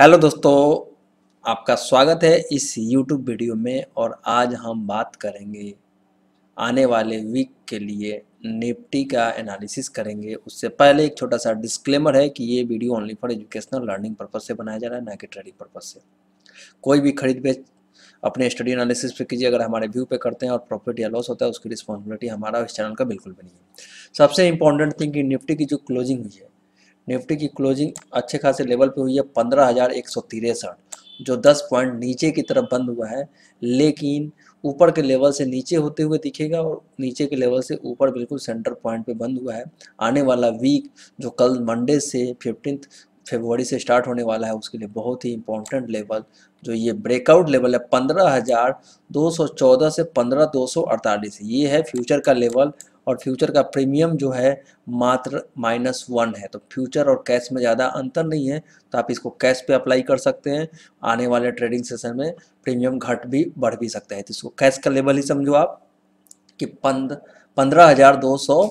hello दोस्तों आपका स्वागत है इस यूट्यूब वीडियो में और आज हम बात करेंगे आने वाले वीक के लिए निफ्टी का एनालिसिस करेंगे उससे पहले एक छोटा सा डिस्क्लेमर है कि ये video only for educational learning purpose से बनाया जा रहा है ना कि ट्रेडिंग पर्पज से कोई भी खरीद बेच अपने स्टडी एनालिसिस पे कीजिए अगर हमारे व्यू पे करते हैं और प्रॉफिट या लॉस होता है उसकी रिस्पॉन्सिबिलिटी हमारा इस चैनल का बिल्कुल भी नहीं है सबसे इंपॉर्टेंट थिंग कि निफ्टी की जो क्लोजिंग हुई है निफ्टी की क्लोजिंग अच्छे खासे लेवल पे हुई है पंद्रह हज़ार एक सौ तिरसठ जो दस पॉइंट नीचे की तरफ बंद हुआ है लेकिन ऊपर के लेवल से नीचे होते हुए दिखेगा और नीचे के लेवल से ऊपर बिल्कुल सेंटर पॉइंट पे बंद हुआ है आने वाला वीक जो कल मंडे से फिफ्टीन फेबरी से स्टार्ट होने वाला है उसके लिए बहुत ही इंपॉर्टेंट लेवल जो ये ब्रेकआउट लेवल है पंद्रह हज़ार दो सौ चौदह से पंद्रह दो सौ अड़तालीस ये है फ्यूचर का लेवल और फ्यूचर का प्रीमियम जो है मात्र माइनस वन है तो फ्यूचर और कैश में ज़्यादा अंतर नहीं है तो आप इसको कैश पे अप्लाई कर सकते हैं आने वाले ट्रेडिंग सेशन में प्रीमियम घट भी बढ़ भी सकता है तो इसको कैश का लेवल ही समझो आप कि पंद पंद्रह हज़ार दो सौ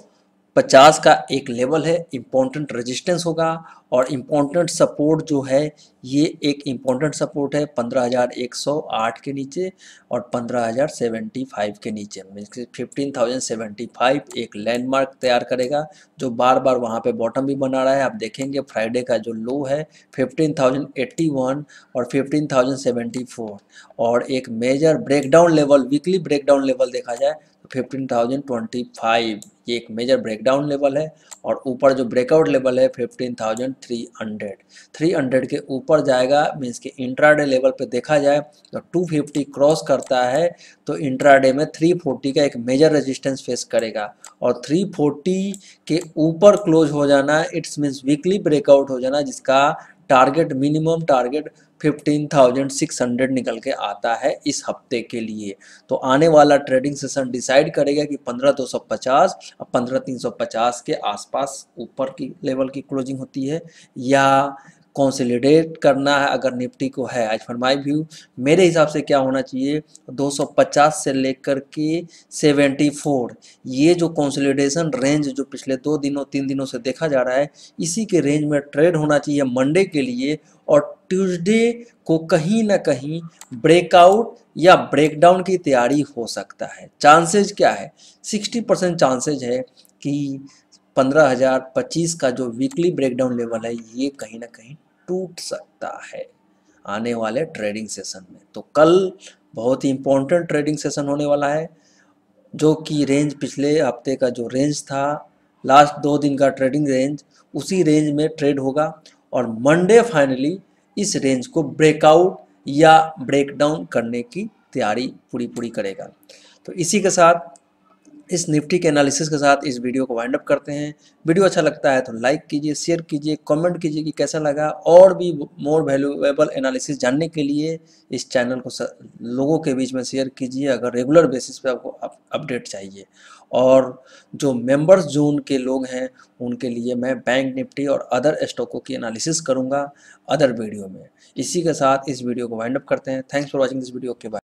पचास का एक लेवल है इम्पोर्टेंट रेजिस्टेंस होगा और इम्पोर्टेंट सपोर्ट जो है ये एक इम्पोर्टेंट सपोर्ट है पंद्रह हजार एक सौ आठ के नीचे और पंद्रह हजार सेवेंटी फाइव के नीचे फिफ्टीन थाउजेंड सेवेंटी फाइव एक लैंडमार्क तैयार करेगा जो बार बार वहाँ पे बॉटम भी बना रहा है आप देखेंगे फ्राइडे का जो लो है फिफ्टीन और फिफ्टीन और एक major breakdown level weekly breakdown level देखा जाए फिफ्टीन थाउजेंड ट्वेंटी फाइव ये एक मेजर ब्रेकडाउन लेवल है और ऊपर जो ब्रेकआउट लेवल है fifteen thousand three hundred three hundred के ऊपर जाएगा मीन्स कि इंट्राडे लेवल पे देखा जाए तो टू फिफ्टी क्रॉस करता है तो इंट्राडे में थ्री फोर्टी का एक मेजर रेजिस्टेंस फेस करेगा और थ्री फोर्टी के ऊपर क्लोज हो जाना इट्स मीन्स वीकली ब्रेकआउट हो जाना जिसका टारगेट मिनिमम टारगेट 15,600 निकल के आता है इस हफ्ते के लिए तो आने वाला ट्रेडिंग सेशन डिसाइड करेगा कि 15,250 और 15,350 के आसपास ऊपर की लेवल की क्लोजिंग होती है या कॉन्सिलिडेट करना है अगर निफ्टी को है आज फॉर माई व्यू मेरे हिसाब से क्या होना चाहिए 250 से लेकर के 74 ये जो कॉन्सिलिडेशन रेंज जो पिछले दो दिनों तीन दिनों से देखा जा रहा है इसी के रेंज में ट्रेड होना चाहिए मंडे के लिए और ट्यूसडे को कहीं ना कहीं ब्रेकआउट या ब्रेकडाउन की तैयारी हो सकता है चांसेज क्या है 60 परसेंट चांसेज है कि पंद्रह हज़ार पच्चीस का जो वीकली ब्रेकडाउन लेवल है ये कहीं ना कहीं टूट सकता है आने वाले ट्रेडिंग सेशन में तो कल बहुत ही इंपॉर्टेंट ट्रेडिंग सेशन होने वाला है जो कि रेंज पिछले हफ्ते का जो रेंज था लास्ट दो दिन का ट्रेडिंग रेंज उसी रेंज में ट्रेड होगा और मंडे फाइनली इस रेंज को ब्रेकआउट या ब्रेकडाउन करने की तैयारी पूरी पूरी करेगा तो इसी के साथ इस निफ्टी के एनालिसिस के साथ इस वीडियो को वाइंड अप करते हैं वीडियो अच्छा लगता है तो लाइक कीजिए शेयर कीजिए कमेंट कीजिए कि कैसा लगा और भी मोर वैल्यूएबल एनालिसिस जानने के लिए इस चैनल को स, लोगों के बीच में शेयर कीजिए अगर रेगुलर बेसिस पे आपको अप, अपडेट चाहिए और जो मेंबर्स जोन के लोग हैं उनके लिए मैं बैंक निफ्टी और अदर स्टॉकों की एनालिसिस करूँगा अदर वीडियो में इसी के साथ इस वीडियो को वाइंड अप करते हैं thanks for watching this video के बाद